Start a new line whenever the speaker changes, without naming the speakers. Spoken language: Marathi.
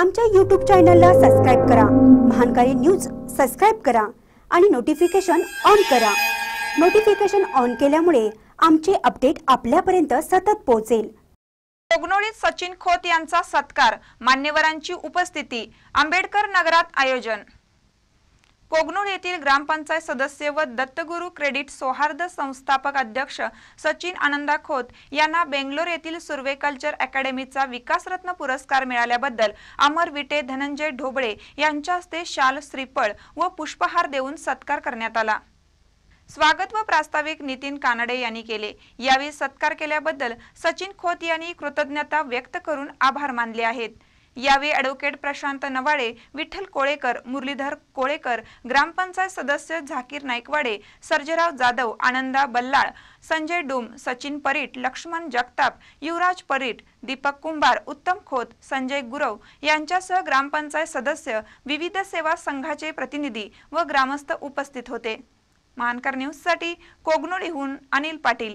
आमच्या यूट्यूब चॅनलला सबस्क्राईब करा महानकारी न्यूज सबस्क्राईब करा आणि नोटिफिकेशन ऑन करा नोटिफिकेशन ऑन केल्यामुळे आमचे अपडेट आपल्यापर्यंत सतत पोहोचेल
कोगनोळीत सचिन खोत यांचा सत्कार मान्यवरांची उपस्थिती आंबेडकर नगरात आयोजन कोगनूर येथील ग्रामपंचायत सदस्य व दत्तगुरू क्रेडिट सौहार्द संस्थापक अध्यक्ष सचिन आनंदा खोत यांना बेंगलोर येथील सुर्वे कल्चर अकॅडमीचा विकासरत्न पुरस्कार मिळाल्याबद्दल अमर विटे धनंजय ढोबळे यांच्या हस्ते शाल श्रीफळ व पुष्पहार देऊन सत्कार करण्यात आला स्वागत व प्रास्ताविक नितीन कानडे यांनी केले यावेळी सत्कार केल्याबद्दल सचिन खोत यांनी कृतज्ञता व्यक्त करून आभार मानले आहेत यावेळी ॲडव्होकेट प्रशांत नवाळे विठ्ठल कोळेकर मुरलीधर कोळेकर ग्रामपंचायत सदस्य झाकीर नाईकवाडे सर्जराव जाधव आनंदा बल्लाळ संजय डोम सचिन परीट लक्ष्मण जगताप युवराज परीट दीपक कुंभार उत्तम खोत संजय गुरव यांच्यासह ग्रामपंचायत सदस्य विविध सेवा संघाचे प्रतिनिधी व ग्रामस्थ उपस्थित होते मानकर न्यूजसाठी कोगनोडीहून अनिल पाटील